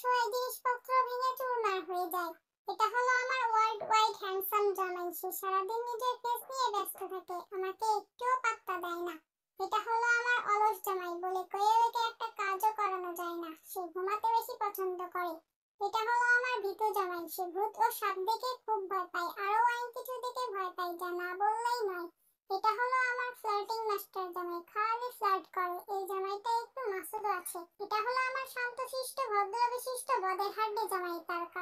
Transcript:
ছয় জিনিসপত্র ভেঙে চুরমার হয়ে যায় এটা হলো আমার ওয়ার্ল্ড ওয়াইড হ্যান্ডসাম জামাই সে সারাদিন নিজের ফেস নিয়ে ব্যস্ত থাকে আমাকে একটুও পাত্তা দেয় না এটা হলো আমার অলস জামাই বলে কয়েও একটা কাজও করানো যায় না সে ঘুমাতে বেশি পছন্দ করে এটা হলো আমার ভীতু জামাই সে ভূত ও সাপ দেখে খুব ভয় পায় আরো অনেক কিছু দেখে ভয় পায় যা না বললেই নয় এটা হলো আমার ফ্লার্টিং মাস্টার জামাই খালি ফ্লার্ট করে এই জামাইটা একটু মাসুদও আছে এটা হলো আমার শান্ত ভদ্র বিশিষ্ট বদের হাড্ডে জমাইতার